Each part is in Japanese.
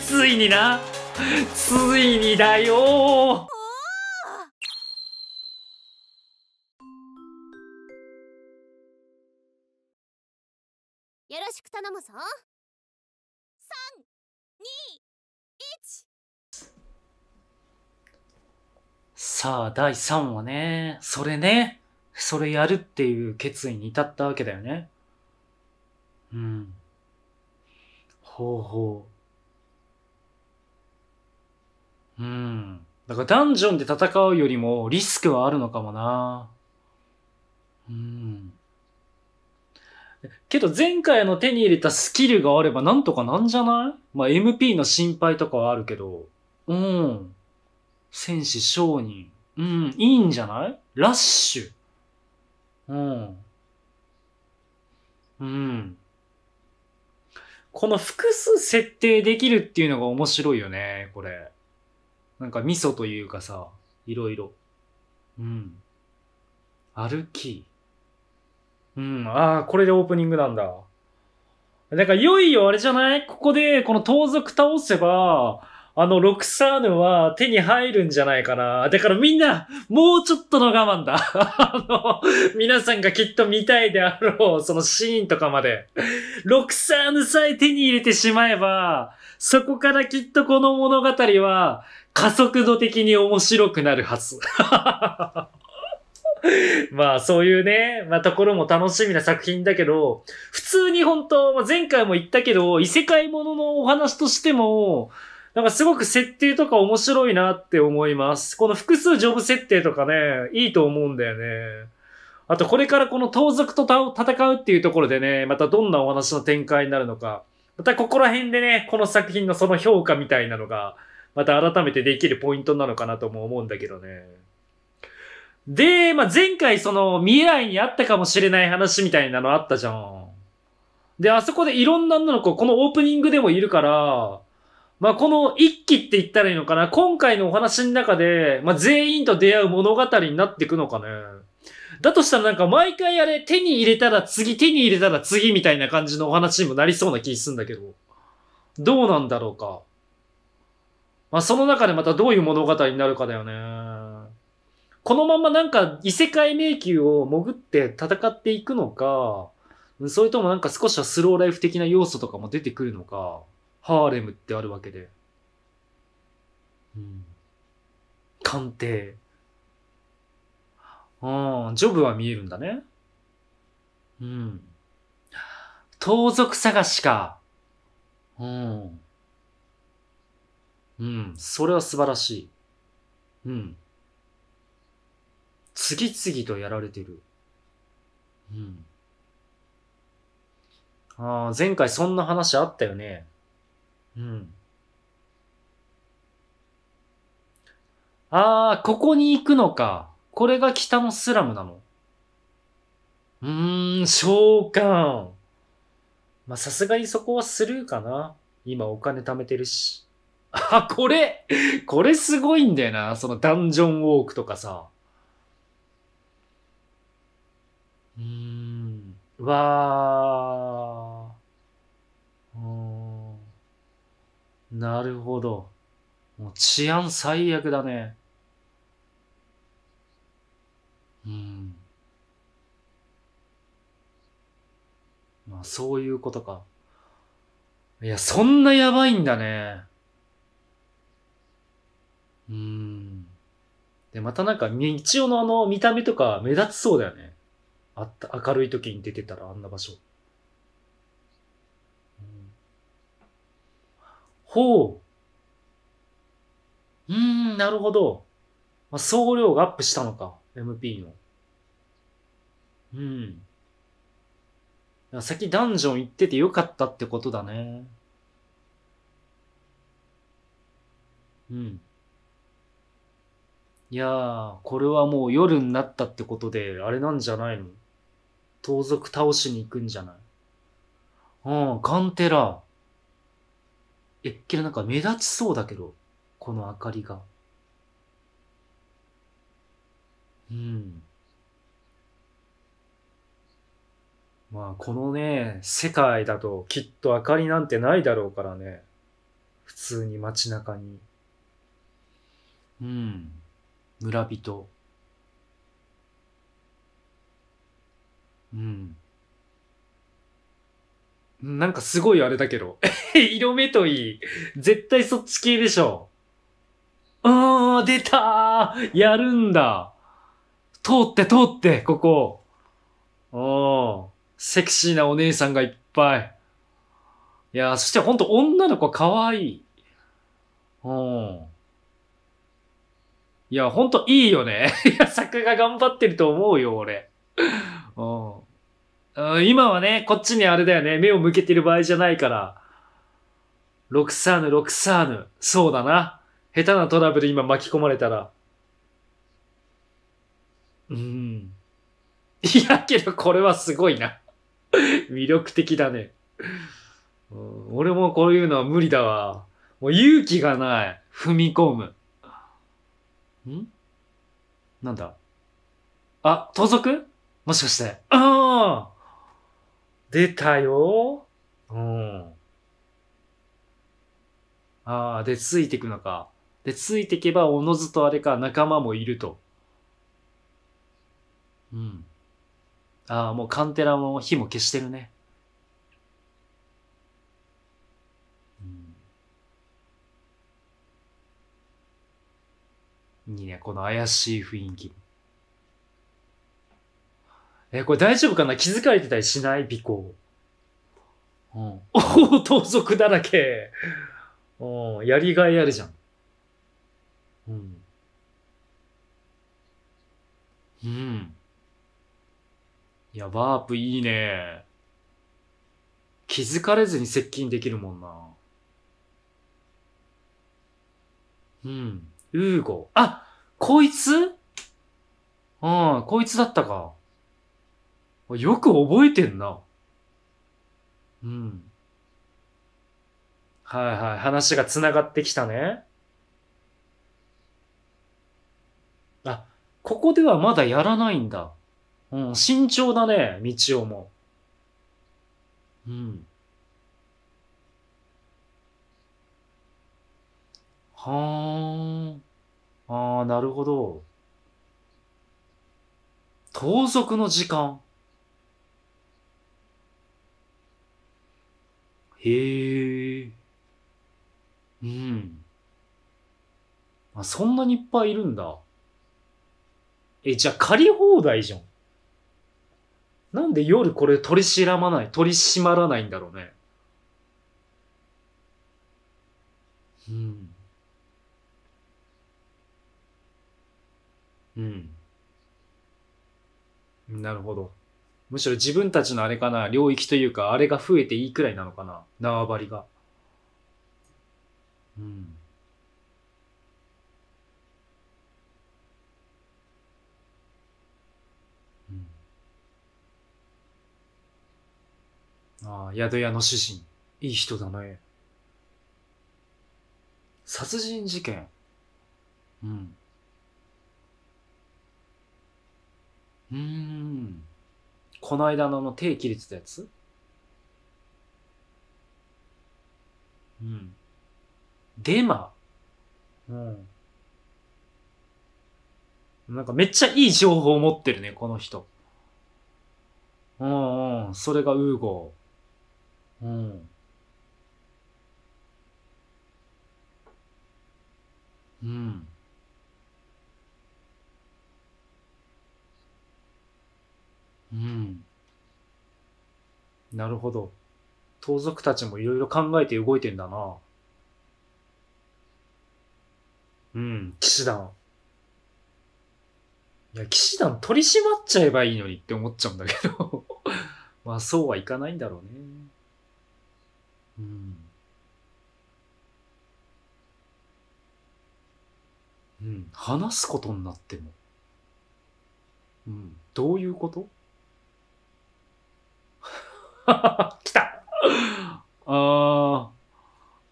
ついになついにだよよろしく頼むぞ三二一。さあ第3話ねそれねそれやるっていう決意に至ったわけだよねうんほうほううん。だからダンジョンで戦うよりもリスクはあるのかもな。うん。けど前回の手に入れたスキルがあればなんとかなんじゃないまあ、MP の心配とかはあるけど。うん。戦士商人。うん、いいんじゃないラッシュ。うん。うん。この複数設定できるっていうのが面白いよね、これ。なんか味噌というかさ、いろいろ。うん。歩き。うん、ああ、これでオープニングなんだ。だから、いよいよあれじゃないここで、この盗賊倒せば、あの、ロクサーヌは手に入るんじゃないかな。だからみんな、もうちょっとの我慢だ。あの、皆さんがきっと見たいであろう、そのシーンとかまで。ロクサーヌさえ手に入れてしまえば、そこからきっとこの物語は加速度的に面白くなるはず。まあそういうね、まあところも楽しみな作品だけど、普通に本当、まあ、前回も言ったけど、異世界もののお話としても、なんかすごく設定とか面白いなって思います。この複数ジョブ設定とかね、いいと思うんだよね。あとこれからこの盗賊と戦うっていうところでね、またどんなお話の展開になるのか。またここら辺でね、この作品のその評価みたいなのが、また改めてできるポイントなのかなとも思うんだけどね。で、まあ、前回その未来にあったかもしれない話みたいなのあったじゃん。で、あそこでいろんな女の子、このオープニングでもいるから、まあ、この一期って言ったらいいのかな。今回のお話の中で、まあ、全員と出会う物語になっていくのかね。だとしたらなんか毎回あれ、手に入れたら次、手に入れたら次みたいな感じのお話にもなりそうな気するんだけど、どうなんだろうか。まあ、その中でまたどういう物語になるかだよね。このままなんか異世界迷宮を潜って戦っていくのか、それともなんか少しはスローライフ的な要素とかも出てくるのか、ハーレムってあるわけで。うん。探偵。ああ、ジョブは見えるんだね。うん。盗賊探しか。うん。うん、それは素晴らしい。うん。次々とやられてる。うん。ああ、前回そんな話あったよね。うん。ああ、ここに行くのか。これが北のスラムなの。うーん、召喚。ま、さすがにそこはスルーかな。今お金貯めてるし。あ、これこれすごいんだよな。そのダンジョンウォークとかさ。うーん。わー。ーなるほど。もう治安最悪だね。まあ、そういうことか。いや、そんなやばいんだね。うん。で、またなんか、一応のあの、見た目とか目立ちそうだよね。あった、明るい時に出てたら、あんな場所。うん、ほう。うん、なるほど。まあ、総量がアップしたのか、MP の。うん。先ダンジョン行っててよかったってことだね。うん。いやー、これはもう夜になったってことで、あれなんじゃないの盗賊倒しに行くんじゃないうん、カンテラ。え、けどなんか目立ちそうだけど、この明かりが。うん。まあこのね世界だときっと明かりなんてないだろうからね普通に街中にうん村人うんなんかすごいあれだけど 色目といい絶対そっち系でしょああ出たーやるんだ通って通ってここああセクシーなお姉さんがいっぱい。いや、そしてほんと女の子可愛い。うん。いや、ほんといいよね。いや、作画頑張ってると思うよ、俺。うん。今はね、こっちにあれだよね。目を向けてる場合じゃないから。ロクサーヌ、ロクサーヌ。そうだな。下手なトラブル今巻き込まれたら。うん。いやけどこれはすごいな 魅力的だね、俺もこういうのは無理だわ。もう勇気がない。踏み込む。んなんだあ、盗賊もしかして。ああ出たよ。うん。ああ、で、ついてくのか。で、ついてけば、おのずとあれか、仲間もいると。うん。ああ、もうカンテラも火も消してるね。うん、いいね、この怪しい雰囲気。え、これ大丈夫かな気づかれてたりしない尾行。うん。おお、盗賊だらけ。うん、やりがいあるじゃん。うん。うん。いや、ワープいいね。気づかれずに接近できるもんな。うん。ウーゴ。あこいつうん、こいつだったか。よく覚えてんな。うん。はいはい。話が繋がってきたね。あ、ここではまだやらないんだ。うん、慎重だね、道をも。うん。はあ。ああ、なるほど。盗賊の時間。へえ。うん。あ、そんなにいっぱいいるんだ。え、じゃあ借り放題じゃん。なんで夜これ取りしらまない、取り締まらないんだろうね。うん。うん。なるほど。むしろ自分たちのあれかな、領域というか、あれが増えていいくらいなのかな、縄張りが。うん。ああ、宿屋の主人。いい人だね。殺人事件。うん。うーん。この間のあの手切れてたやつうん。デマ。うん。なんかめっちゃいい情報を持ってるね、この人。うんうん。それがウーゴー。うん。うん。うん。なるほど。盗賊たちもいろいろ考えて動いてんだな。うん、騎士団。いや、騎士団取り締まっちゃえばいいのにって思っちゃうんだけど まあ、そうはいかないんだろうね。うん。うん、話すことになっても。うん、どういうこと 来たああ、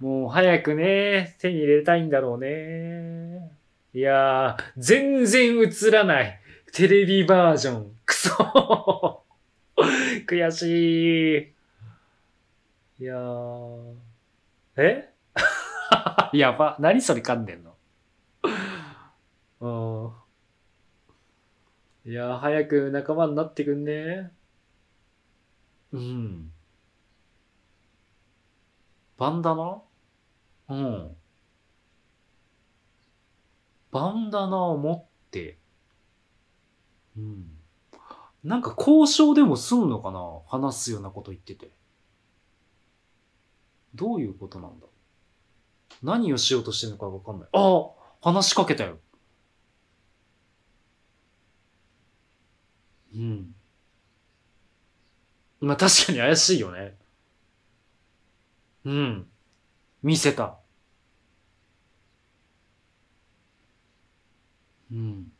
もう早くね、手に入れたいんだろうね。いやー、全然映らない。テレビバージョン。くそ 悔しい。いやー。え やば。何それ噛んでんのうん。いやー、早く仲間になってくんねうん。バンダナうん。バンダナを持って、うん。なんか交渉でも済むのかな話すようなこと言ってて。どういうことなんだ何をしようとしてるのかわかんない。ああ話しかけたよ。うん。まあ確かに怪しいよね。うん。見せた。うん。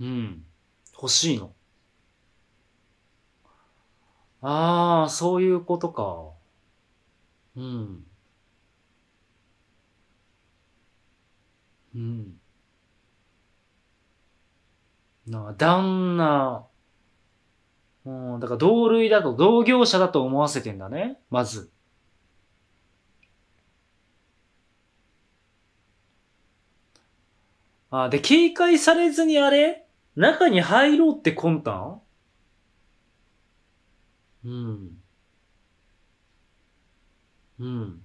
うん。欲しいの。ああ、そういうことか。うん。うん。なあ、旦那。うん、だから同類だと、同業者だと思わせてんだね。まず。あ、で、警戒されずにあれ中に入ろうって魂胆うん。うん。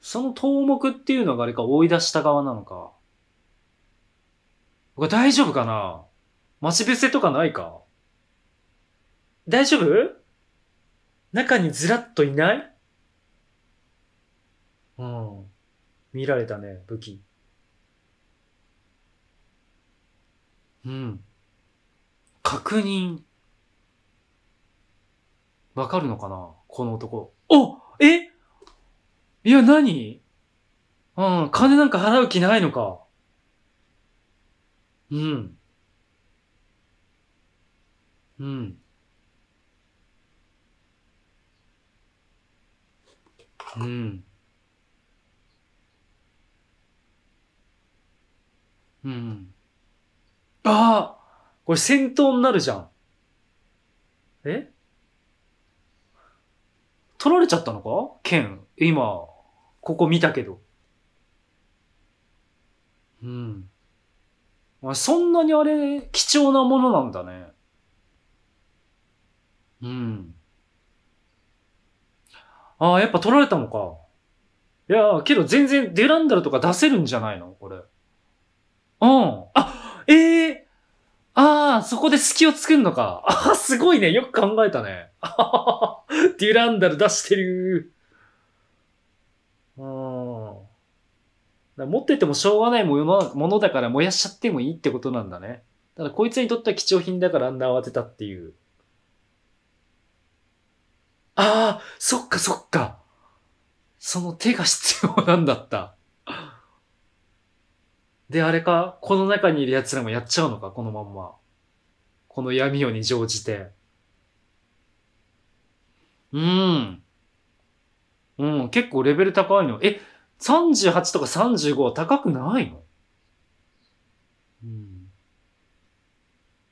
その盗目っていうのがあれか追い出した側なのか。これ大丈夫かな待ち伏せとかないか大丈夫中にずらっといないうん。見られたね、武器。うん。確認、わかるのかなこの男。おえいや、何うん、金なんか払う気ないのか。うん。うん。うん。うん。ああこれ戦闘になるじゃん。え取られちゃったのか剣。今、ここ見たけど。うん。まあ、そんなにあれ、貴重なものなんだね。うん。ああ、やっぱ取られたのか。いや、けど全然デランダルとか出せるんじゃないのこれ。うん。そこで隙を作るのか。あ、すごいね。よく考えたね。デュランダル出してる。うん。持っててもしょうがないものものだから燃やしちゃってもいいってことなんだね。ただこいつにとっては貴重品だからあんな慌てたっていう。ああ、そっかそっか。その手が必要なんだった。で、あれか、この中にいる奴らもやっちゃうのか、このまんま。この闇夜に乗じて。うん。うん、結構レベル高いの。え、38とか35は高くないのうん。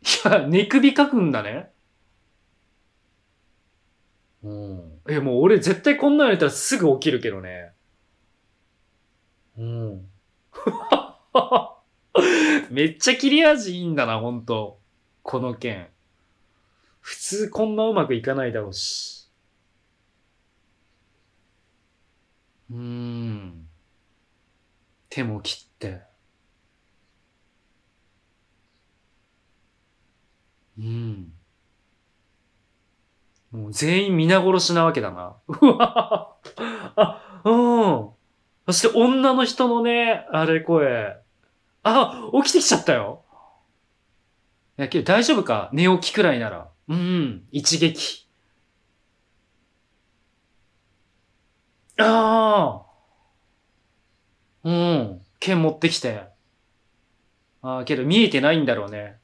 いや、寝首かくんだね。うん。え、もう俺絶対こんなんやったらすぐ起きるけどね。うん。めっちゃ切れ味いいんだな、ほんと。この件。普通こんなうまくいかないだろうし。うーん。手も切って。うん。もう全員皆殺しなわけだな。うわあ、うん。そして女の人のね、あれ声。あ、起きてきちゃったよ。やけど大丈夫か寝起きくらいなら。うん、一撃。ああうん、剣持ってきて。ああ、けど見えてないんだろうね。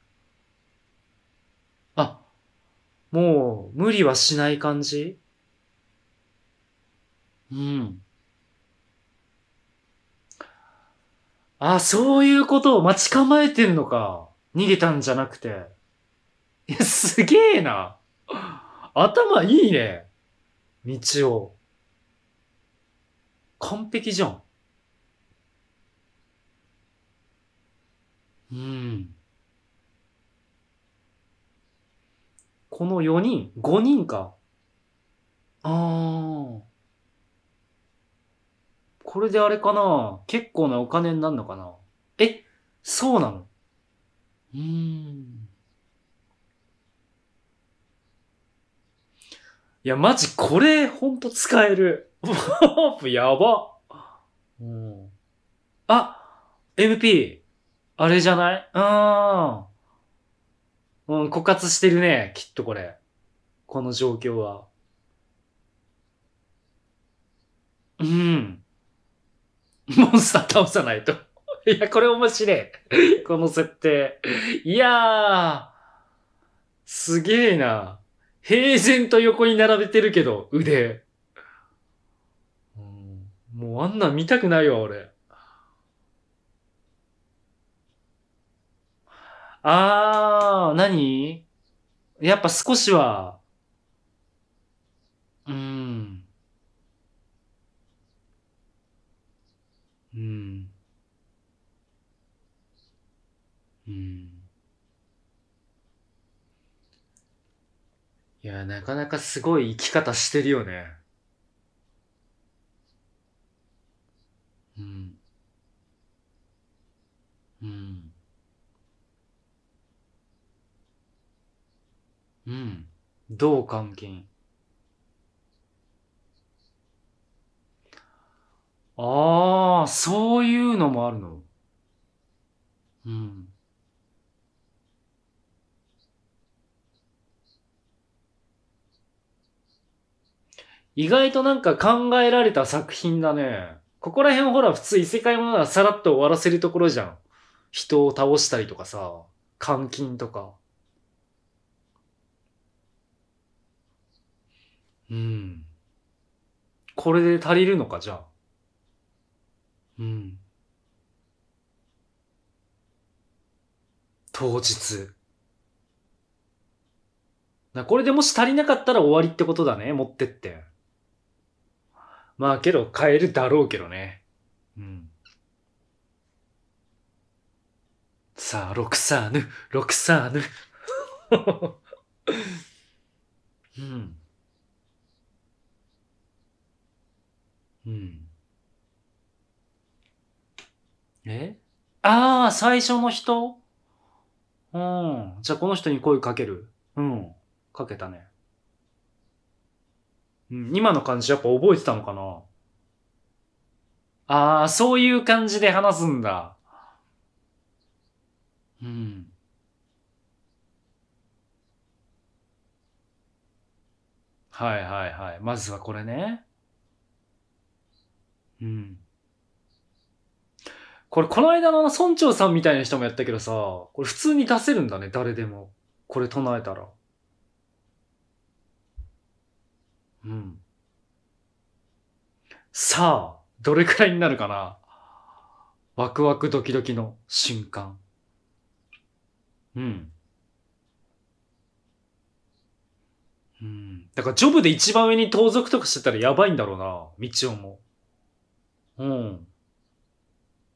あ、もう無理はしない感じうん。あ、そういうことを待ち構えてんのか。逃げたんじゃなくて。いや、すげえな。頭いいね。道を。完璧じゃん。うん。この4人、5人か。ああ。これであれかな結構なお金になるのかなえ、そうなのうん。いや、マジこれ、ほんと使える。やば。うん。あ !MP! あれじゃないうん。うん、枯渇してるね、きっとこれ。この状況は。うん。モンスター倒さないといや、これ面白い。この設定。いやー、すげえな。平然と横に並べてるけど、腕。うん、もうあんなん見たくないわ、俺。あー、何やっぱ少しは、うん。うん。うん。いや、なかなかすごい生き方してるよね。うん。うん。うん。どう関禁ああそういうのもあるの。うん。意外となんか考えられた作品だね。ここら辺ほら普通異世界ものはさらっと終わらせるところじゃん。人を倒したりとかさ、監禁とか。うん。これで足りるのか、じゃあ。うん。当日。な、これでもし足りなかったら終わりってことだね、持ってって。まあけど変えるだろうけどね。うん。さあ、クサーヌ、クサーヌ。うん。うん。えああ、最初の人うん。じゃあこの人に声かける。うん。かけたね。うん、今の感じやっぱ覚えてたのかなああ、そういう感じで話すんだ。うん。はいはいはい。まずはこれね。うん。これ、この間の村長さんみたいな人もやったけどさ、これ普通に出せるんだね、誰でも。これ唱えたら。うん。さあ、どれくらいになるかなワクワクドキドキの瞬間。うん。うん。だから、ジョブで一番上に盗賊とかしてたらやばいんだろうな、みちおも。うん。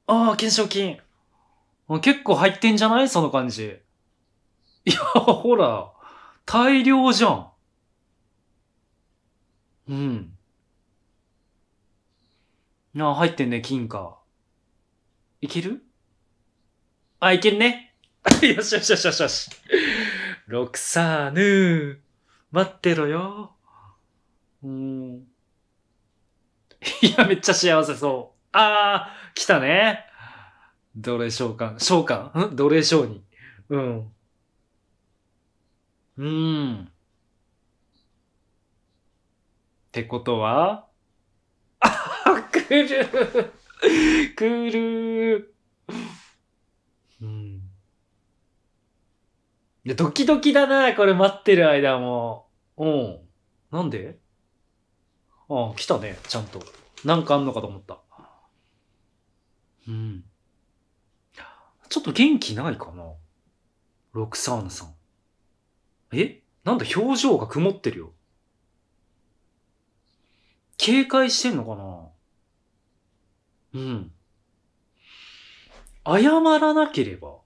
ああ、懸賞金。結構入ってんじゃないその感じ。いや、ほら、大量じゃん。うん。ああ、入ってんね、金貨。いけるあ、いけるね。よしよしよしよしよし。ロクサーヌー、待ってろよ。うん。いや、めっちゃ幸せそう。あー、来たね。奴隷召喚。召喚ん奴隷商人。うん。うん。ってことは、あくる来るうん。いや、ドキドキだな、これ待ってる間も。うん。なんでああ、来たね、ちゃんと。なんかあんのかと思った。うん。ちょっと元気ないかなロクサーヌさん。えなんだ表情が曇ってるよ。警戒してんのかなうん。謝らなければ。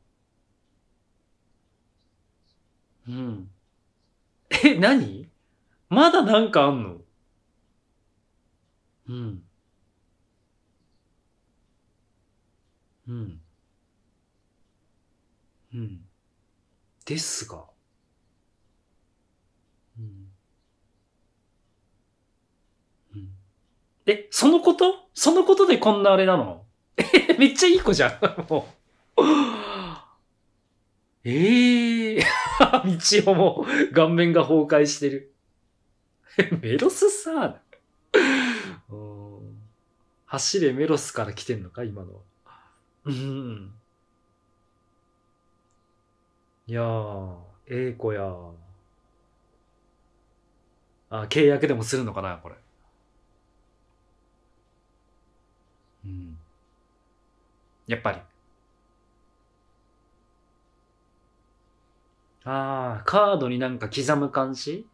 うん。え、何まだなんかあんのうん。うん。うん。ですが。え、そのことそのことでこんなあれなのえ、めっちゃいい子じゃん。もう。ええー、道をもう、顔面が崩壊してる。メロスさ 走れメロスから来てんのか今のは。いやー、ええー、子やー。あ、契約でもするのかなこれ。やっぱり。ああ、カードになんか刻む感じ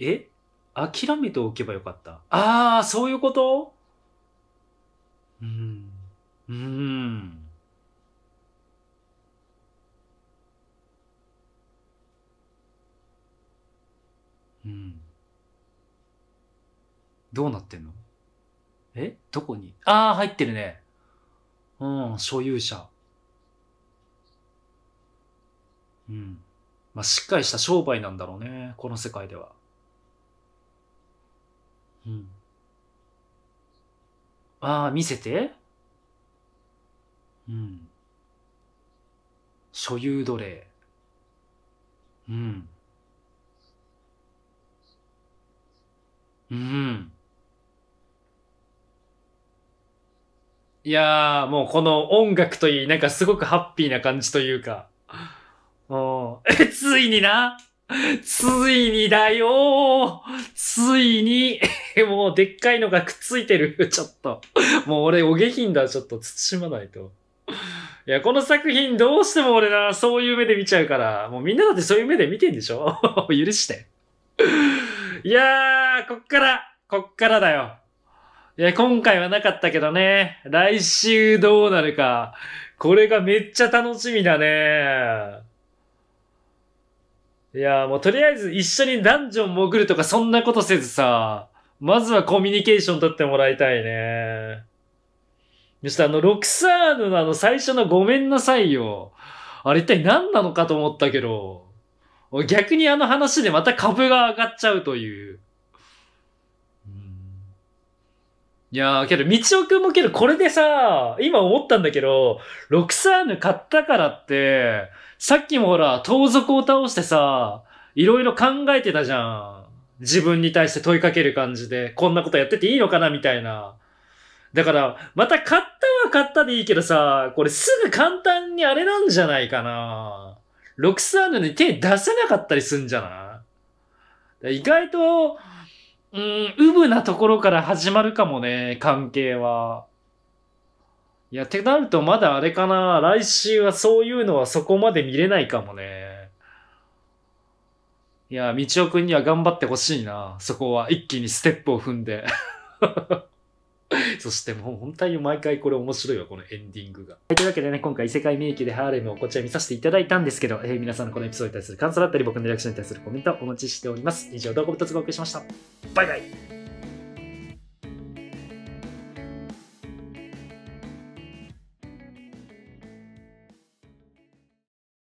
え諦めておけばよかった。ああ、そういうことうん。うん。うんどうなってんのえどこにああ入ってるねうん所有者うんまあしっかりした商売なんだろうねこの世界ではうんああ見せてうん所有奴隷うんうん。いやー、もうこの音楽といい、なんかすごくハッピーな感じというか。うんえ、ついになついにだよついに もうでっかいのがくっついてる。ちょっと。もう俺お下品だ。ちょっと慎まないと。いや、この作品どうしても俺な、そういう目で見ちゃうから、もうみんなだってそういう目で見てんでしょ 許していやー、こっから、こっからだよ。いや、今回はなかったけどね。来週どうなるか。これがめっちゃ楽しみだね。いや、もうとりあえず一緒にダンジョン潜るとかそんなことせずさ、まずはコミュニケーション取ってもらいたいね。そしてあの、ロクサーヌのあの最初のごめんなさいよ。あれ一体何なのかと思ったけど。逆にあの話でまた株が上がっちゃうという。うん、いやー、けど、みちおくんもけど、これでさ、今思ったんだけど、ロクサーヌ買ったからって、さっきもほら、盗賊を倒してさ、いろいろ考えてたじゃん。自分に対して問いかける感じで、こんなことやってていいのかなみたいな。だから、また買ったは買ったでいいけどさ、これすぐ簡単にあれなんじゃないかな。ロクサードに手出せなかったりすんじゃない意外と、うん、ウブなところから始まるかもね、関係は。いや、ってなるとまだあれかな。来週はそういうのはそこまで見れないかもね。いや、みちおくんには頑張ってほしいな。そこは一気にステップを踏んで そしてもう本当に毎回これ面白いわ、このエンディングが。はい、というわけでね、今回異世界迷宮でハーレムをこちら見させていただいたんですけど、えー、皆さんのこのエピソードに対する感想だったり、僕のリアクションに対するコメントをお待ちしております。以上、動画をつお送りしました。バイバイ